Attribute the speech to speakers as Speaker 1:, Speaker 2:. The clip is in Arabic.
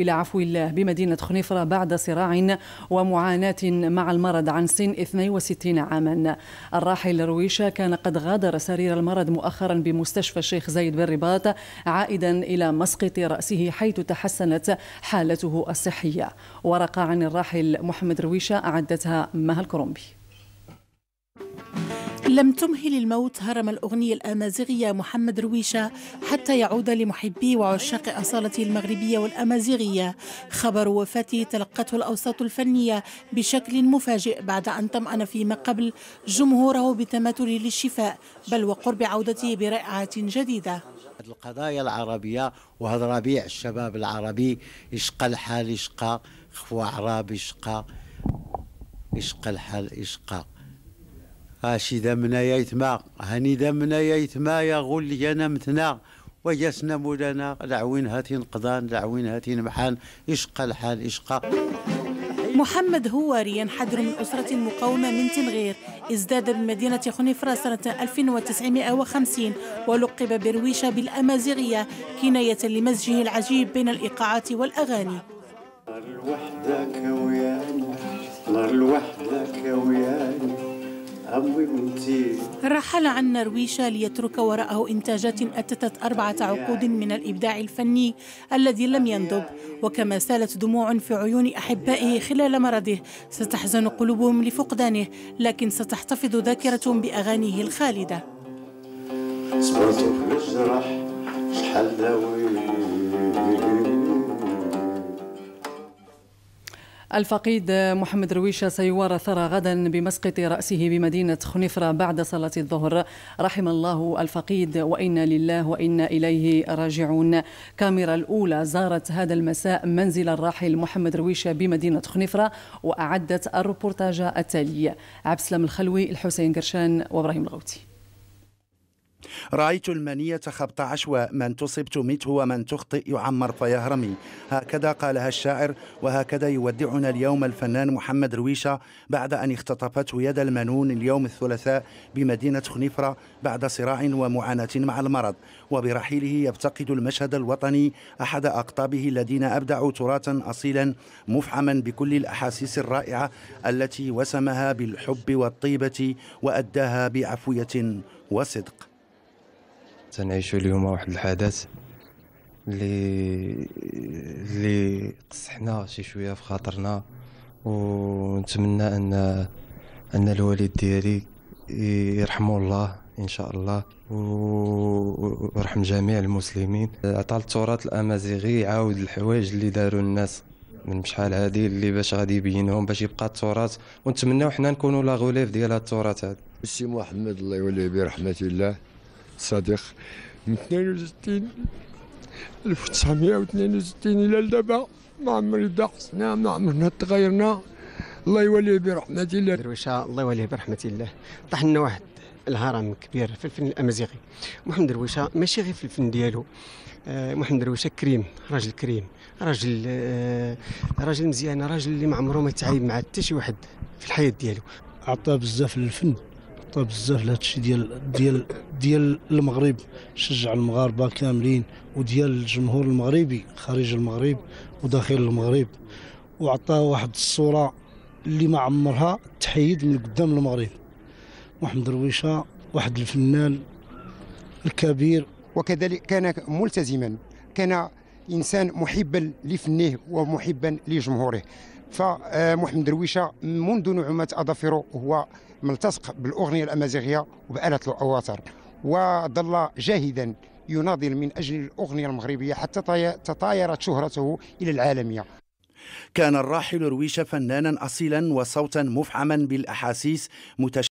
Speaker 1: إلى عفو الله بمدينة خنيفرة بعد صراع ومعاناة مع المرض عن سن 62 عاما الراحل رويشة كان قد غادر سرير المرض مؤخرا بمستشفى الشيخ زايد بالرباط عائدا إلى مسقط رأسه حيث تحسنت حالته الصحية ورقة عن الراحل محمد رويشة أعدتها مها الكرومبي
Speaker 2: لم تمهل الموت هرم الأغنية الأمازيغية محمد رويشة حتى يعود لمحبي وعشاق أصالته المغربية والأمازيغية خبر وفاته تلقته الأوساط الفنية بشكل مفاجئ بعد أن طمأن فيما قبل جمهوره بتماثل للشفاء بل وقرب عودته برائعة جديدة
Speaker 3: القضايا العربية وهذا ربيع الشباب العربي يشقى الحال يشقى خفوا عراب يشقى يشقى الحال يشقى اشي دمنا يا يتما هاني دمنا يا يتما يا غول يانا متنا وجسنا مولانا العوين هاتين قضان العوين هاتين محان إشقى الحال إشقى
Speaker 2: محمد هواري ينحدر من أسرة مقاومة من تنغير ازداد بمدينة خنفرة سنة 1950 ولقب برويشة بالأمازيغية كناية لمزجه العجيب بين الإيقاعات والأغاني
Speaker 3: نار لوحدك ويانا نار لوحدك ويانا
Speaker 2: رحل عنا نرويشا ليترك وراءه إنتاجات أتتت أربعة عقود من الإبداع الفني الذي لم يندب وكما سالت دموع في عيون أحبائه خلال مرضه ستحزن قلوبهم لفقدانه لكن ستحتفظ ذاكرتهم بأغانيه الخالدة
Speaker 3: في الجرح شحال داوي
Speaker 1: الفقيد محمد رويشة سيوار ثرى غدا بمسقط رأسه بمدينة خنفرة بعد صلاة الظهر رحم الله الفقيد وإنا لله وإنا إليه راجعون كاميرا الأولى زارت هذا المساء منزل الراحل محمد رويشة بمدينة خنفرة وأعدت الروبورتاج التالي عبد السلام الخلوي الحسين قرشان وإبراهيم الغوتي
Speaker 3: رأيت المنية خبط عشوى من تصب تميته ومن تخطئ يعمر فيهرمي هكذا قالها الشاعر وهكذا يودعنا اليوم الفنان محمد رويشة بعد أن اختطفته يد المنون اليوم الثلاثاء بمدينة خنيفرة بعد صراع ومعاناة مع المرض وبرحيله يفتقد المشهد الوطني أحد أقطابه الذين أبدعوا تراثا أصيلا مفعما بكل الأحاسيس الرائعة التي وسمها بالحب والطيبة وأداها بعفوية وصدق تنعيش اليوم واحد الحدث اللي اللي قصحنا شي شويه في خاطرنا ونتمنى ان ان الوالد ديالي يرحمه الله ان شاء الله ويرحم جميع المسلمين عطى التراث الامازيغي يعاود الحوايج اللي داروا الناس من بشحال هادي اللي باش غادي يبينهم باش يبقى التراث ونتمناو حنا نكونوا لا غوليف ديال التراث هذا السي محمد الله يوليه برحمه الله صديق من 62 1962 الى لدابا ما عمري دقسنا ما عمرنا تغيرنا الله يوليه برحمه
Speaker 1: الله درويشه الله يوليه برحمه الله طاح لنا واحد الهرم كبير في الفن الامازيغي محمد درويشه ماشي غير في الفن ديالو آه، محمد درويشه كريم راجل كريم راجل آه، راجل مزيان راجل اللي ما عمره ما يتعايب مع حتى شي واحد في الحياه
Speaker 3: ديالو عطى بزاف للفن طلع بزاف لهادشي ديال ديال ديال المغرب شجع المغاربه كاملين وديال الجمهور المغربي خارج المغرب وداخل المغرب وعطاه واحد الصوره اللي ما عمرها تحيد من قدام المغرب محمد درويشه واحد الفنان الكبير وكذلك كان ملتزما كان انسان محبا لفنه ومحبا لجمهوره فمحمد آه، درويشه منذ نعومه اظافره هو ملتصق بالاغنيه الامازيغيه وباله الاواتر
Speaker 1: وظل
Speaker 3: جاهدا يناضل من اجل الاغنيه المغربيه حتى تطايرت شهرته الى العالميه كان الراحل رويشة فنانا أصيلا وصوتا مفعما بالأحاسيس متش...